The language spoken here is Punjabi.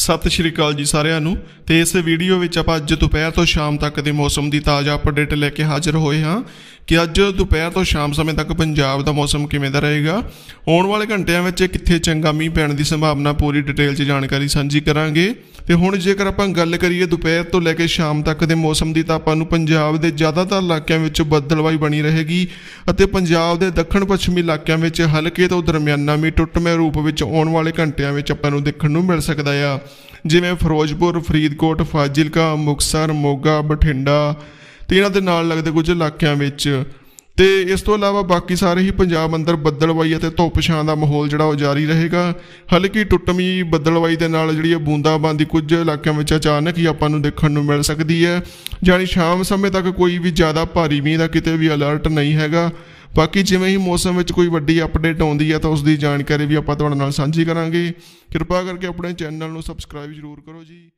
ਸਤਿ ਸ਼੍ਰੀ ਅਕਾਲ ਜੀ ਸਾਰਿਆਂ ਨੂੰ ਤੇ ਇਸ ਵੀਡੀਓ ਵਿੱਚ ਆਪਾਂ ਅੱਜ ਦੁਪਹਿਰ ਤੋਂ ਸ਼ਾਮ ਤੱਕ ਦੇ ਮੌਸਮ ਦੀ ਤਾਜ਼ਾ ਅਪਡੇਟ ਲੈ ਕੇ ਹਾਜ਼ਰ ਹੋਏ ਹਾਂ ਕਿ ਅੱਜ ਦੁਪਹਿਰ ਤੋਂ ਸ਼ਾਮ ਸਮੇਂ ਤੱਕ ਪੰਜਾਬ ਦਾ ਮੌਸਮ ਕਿਵੇਂ ਦਾ ਰਹੇਗਾ ਆਉਣ ਵਾਲੇ ਘੰਟਿਆਂ ਵਿੱਚ ਕਿੱਥੇ ਚੰਗਾ ਮੀਂਹ ਪੈਣ ਦੀ ਸੰਭਾਵਨਾ ਪੂਰੀ ਡਿਟੇਲ 'ਚ ਜਾਣਕਾਰੀ ਸਾਂਝੀ ਕਰਾਂਗੇ ਤੇ ਹੁਣ ਜੇਕਰ ਆਪਾਂ ਗੱਲ ਕਰੀਏ ਦੁਪਹਿਰ ਤੋਂ ਲੈ ਕੇ ਸ਼ਾਮ ਤੱਕ ਦੇ ਮੌਸਮ ਦੀ ਤਾਂ ਆਪਾਂ ਨੂੰ ਪੰਜਾਬ ਦੇ ਜ਼ਿਆਦਾਤਰ ਇਲਾਕਿਆਂ ਵਿੱਚ ਬੱਦਲਵਾਈ ਬਣੀ ਰਹੇਗੀ ਅਤੇ ਪੰਜਾਬ ਦੇ ਦੱਖਣ ਪੱਛਮੀ ਇਲਾਕਿਆਂ ਵਿੱਚ ਹਲਕੇ ਤੋਂ ਦਰਮਿਆਨਾ ਮੀਂਹ ਟੁੱਟਵੇਂ ਰੂਪ ਵਿੱਚ ਆਉਣ ਵਾਲੇ ਘੰਟਿਆਂ ਵਿੱਚ ਆਪਾਂ ਨੂੰ ਦੇਖਣ ਨੂੰ ਮਿਲ ਸਕਦਾ ਆ ਜਿਵੇਂ ਫਿਰੋਜ਼ਪੁਰ ਫਰੀਦਕੋਟ ਫਾਜ਼ਿਲਕਾ ਮੁਕਸਰ ਮੋਗਾ ਬਠਿੰਡਾ ਤੇ ਇਹਨਾਂ ਦੇ ਨਾਲ ਲੱਗਦੇ ਕੁਝ ਇਲਾਕਿਆਂ ਵਿੱਚ ਤੇ ਇਸ ਤੋਂ ਇਲਾਵਾ ਬਾਕੀ ਸਾਰੇ ਹੀ ਪੰਜਾਬ ਅੰਦਰ ਬੱਦਲਵਾਈ ਅਤੇ ਧੁੱਪ ਛਾਂ ਦਾ ਮਾਹੌਲ ਜਿਹੜਾ ਉਹ ਜਾਰੀ ਰਹੇਗਾ ਹਲਕੀ ਟੁੱਟਮੀ ਬੱਦਲਵਾਈ ਦੇ ਨਾਲ ਜਿਹੜੀ ਬੂੰਦਾਬਾਂਦੀ ਕੁਝ ਇਲਾਕਿਆਂ ਵਿੱਚ ਅਚਾਨਕ ਹੀ ਆਪਾਂ ਨੂੰ ਦੇਖਣ ਨੂੰ ਮਿਲ ਸਕਦੀ ਹੈ ਜਾਨੀ ਸ਼ਾਮ ਸਮੇਂ ਤੱਕ ਕੋਈ ਵੀ ਜ਼ਿਆਦਾ ਭਾਰੀ ਮੀਂਹ ਦਾ ਕਿਤੇ ਵੀ ਅਲਰਟ ਨਹੀਂ ਹੈਗਾ ਬਾਕੀ ਜਿਵੇਂ ਹੀ ਮੌਸਮ ਵਿੱਚ ਕੋਈ ਵੱਡੀ ਅਪਡੇਟ ਆਉਂਦੀ ਹੈ ਤਾਂ ਉਸ ਦੀ ਜਾਣਕਾਰੀ ਵੀ ਆਪਾਂ ਤੁਹਾਡੇ ਨਾਲ ਸਾਂਝੀ ਕਰਾਂਗੇ ਕਿਰਪਾ ਕਰਕੇ ਆਪਣੇ ਚੈਨਲ ਨੂੰ ਸਬਸਕ੍ਰਾਈਬ ਜ਼ਰੂਰ ਕਰੋ ਜੀ